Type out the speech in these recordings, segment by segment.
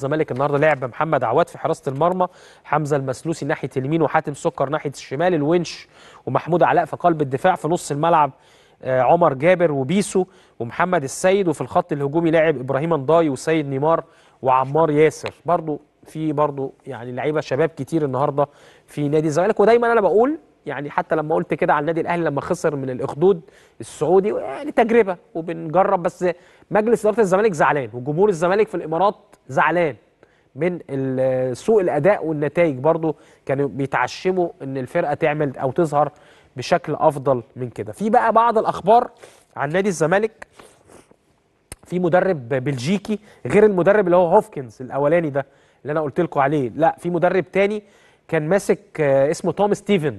الزمالك النهارده لعب محمد عواد في حراسه المرمى حمزه المسلوسي ناحيه اليمين وحاتم سكر ناحيه الشمال الونش ومحمود علاء في قلب الدفاع في نص الملعب آه، عمر جابر وبيسو ومحمد السيد وفي الخط الهجومي لاعب ابراهيم انضاي وسيد نيمار وعمار ياسر برضو في برضو يعني لعيبه شباب كتير النهارده في نادي الزمالك ودايما انا بقول يعني حتى لما قلت كده على النادي الاهلي لما خسر من الاخدود السعودي يعني تجربه وبنجرب بس مجلس اداره الزمالك زعلان وجمهور الزمالك في الامارات زعلان من سوء الاداء والنتائج برضو كانوا بيتعشموا ان الفرقه تعمل او تظهر بشكل افضل من كده في بقى بعض الاخبار عن نادي الزمالك في مدرب بلجيكي غير المدرب اللي هو هوفكنز الاولاني ده اللي انا قلت لكم عليه لا في مدرب تاني كان ماسك آه، اسمه توم ستيفن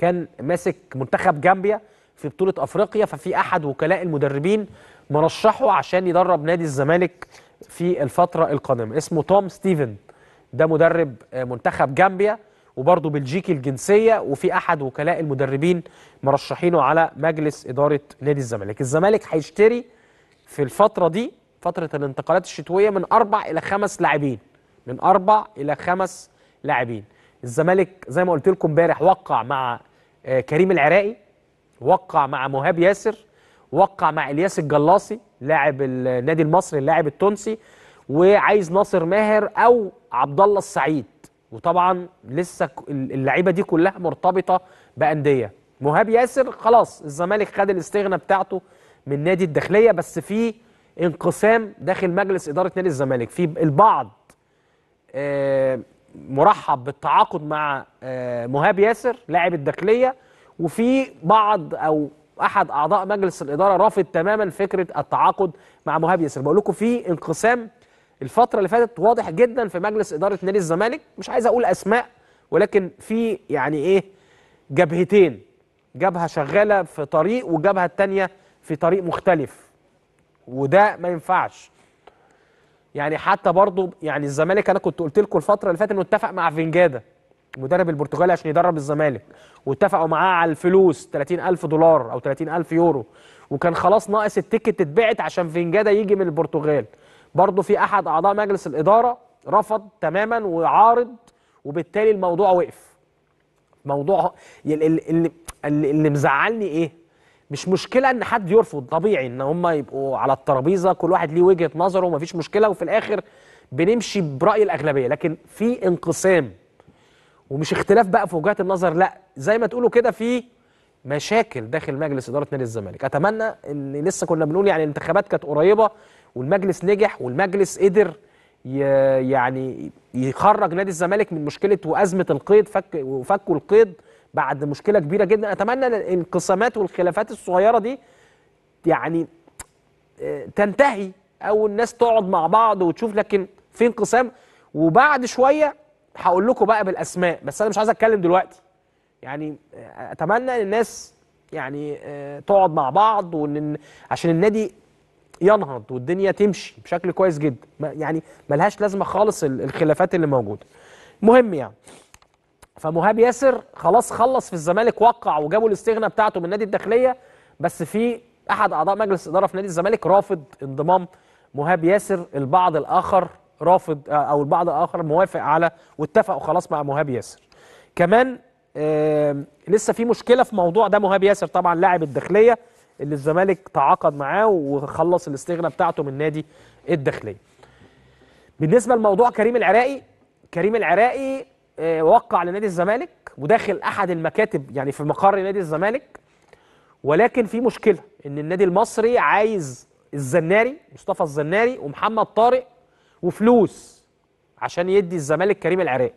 كان ماسك منتخب جامبيا في بطوله افريقيا ففي احد وكلاء المدربين مرشحه عشان يدرب نادي الزمالك في الفتره القادمه اسمه توم ستيفن ده مدرب آه، منتخب جامبيا وبرضه بلجيكي الجنسيه وفي احد وكلاء المدربين مرشحينه على مجلس اداره نادي الزمالك الزمالك هيشتري في الفتره دي فتره الانتقالات الشتويه من اربع الى خمس لاعبين من اربع الى خمس لاعبين الزمالك زي ما قلت لكم امبارح وقع مع آه، كريم العراقي وقع مع مهاب ياسر وقع مع الياس الجلاصي لاعب النادي المصري اللاعب التونسي وعايز ناصر ماهر او عبد الله السعيد وطبعا لسه اللعيبه دي كلها مرتبطه بانديه مهاب ياسر خلاص الزمالك خد الاستغنى بتاعته من نادي الداخليه بس في انقسام داخل مجلس اداره نادي الزمالك في البعض آه، مرحب بالتعاقد مع آه، مهاب ياسر لاعب الداخليه وفي بعض او احد اعضاء مجلس الاداره رافض تماما فكره التعاقد مع مهاب ياسر بقول لكم في انقسام الفتره اللي فاتت واضح جدا في مجلس اداره نادي الزمالك مش عايز اقول اسماء ولكن في يعني ايه جبهتين جبهه شغاله في طريق والجبهه الثانيه في طريق مختلف وده ما ينفعش يعني حتى برضه يعني الزمالك انا كنت قلت لكم الفتره اللي فاتت انه اتفق مع فينجادا مدرب البرتغالي عشان يدرب الزمالك واتفقوا معاه على الفلوس 30000 دولار او 30000 يورو وكان خلاص ناقص التيكت تتبعت عشان فينجادا يجي من البرتغال برضه في احد اعضاء مجلس الاداره رفض تماما وعارض وبالتالي الموضوع وقف موضوع اللي, اللي, اللي مزعلني ايه مش مشكله ان حد يرفض طبيعي ان هم يبقوا على الترابيزه كل واحد ليه وجهه نظره ومفيش مشكله وفي الاخر بنمشي براي الاغلبيه لكن في انقسام ومش اختلاف بقى في وجهات النظر لا زي ما تقولوا كده في مشاكل داخل مجلس اداره نادي الزمالك اتمنى ان لسه كنا بنقول يعني الانتخابات كانت قريبه والمجلس نجح والمجلس قدر يعني يخرج نادي الزمالك من مشكله وازمه القيد فك وفكوا القيد بعد مشكله كبيره جدا اتمنى ان الانقسامات والخلافات الصغيره دي يعني آه، تنتهي او الناس تقعد مع بعض وتشوف لكن في انقسام وبعد شويه هقول لكم بقى بالاسماء بس انا مش عايز اتكلم دلوقتي يعني آه، اتمنى ان الناس يعني آه، تقعد مع بعض وان عشان النادي ينهض والدنيا تمشي بشكل كويس جدا يعني ملهاش لازمه خالص الخلافات اللي موجوده مهم يعني فمهاب ياسر خلاص خلص في الزمالك وقع وجابوا الاستغناء بتاعته من نادي الداخليه بس في احد اعضاء مجلس اداره في نادي الزمالك رافض انضمام مهاب ياسر البعض الاخر رافض آه، او البعض الاخر موافق على واتفقوا خلاص مع مهاب ياسر كمان لسه في مشكله في موضوع ده مهاب ياسر طبعا لاعب الداخليه اللي الزمالك تعاقد معاه وخلص الاستغناء بتاعته من نادي الداخليه بالنسبه لموضوع كريم العراقي كريم العراقي آه، وقع لنادي الزمالك وداخل احد المكاتب يعني في مقر نادي الزمالك ولكن في مشكله ان النادي المصري عايز الزناري مصطفى الزناري ومحمد طارق وفلوس عشان يدي الزمالك كريم العراقي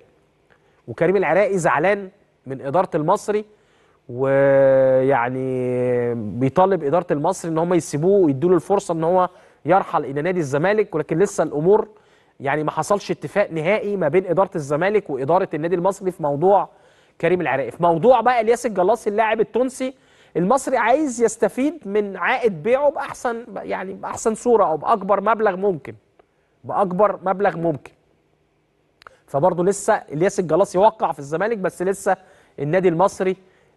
وكريم العراقي زعلان من اداره المصري ويعني بيطالب اداره المصري ان هم يسيبوه ويدوا له الفرصه ان هو يرحل الى نادي الزمالك ولكن لسه الامور يعني ما حصلش اتفاق نهائي ما بين اداره الزمالك واداره النادي المصري في موضوع كريم العراقي في موضوع بقى الياس الجلاصي اللاعب التونسي المصري عايز يستفيد من عائد بيعه باحسن يعني باحسن صوره او باكبر مبلغ ممكن باكبر مبلغ ممكن فبرضه لسه الياس الجلاصي وقع في الزمالك بس لسه النادي المصري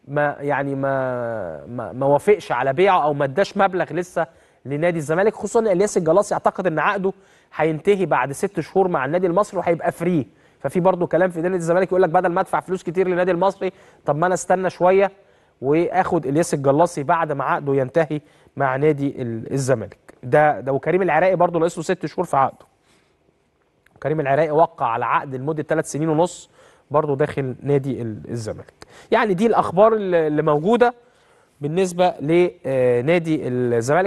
ما يعني ما ما, ما وافقش على بيعه او ما اداش مبلغ لسه لنادي الزمالك خصوصا ان الياس الجلاصي اعتقد ان عقده هينتهي بعد ست شهور مع النادي المصري وهيبقى فري ففي برضه كلام في نادي الزمالك يقول لك بدل ما ادفع فلوس كتير للنادي المصري طب ما انا استنى شويه واخد الياس الجلاصي بعد ما عقده ينتهي مع نادي الزمالك ده ده وكريم العراقي برضه ناقصه ست شهور في عقده كريم العراقي وقع على عقد لمده ثلاث سنين ونص برضه داخل نادي الزمالك يعني دي الاخبار اللي موجوده بالنسبه لنادي آه، الزمالك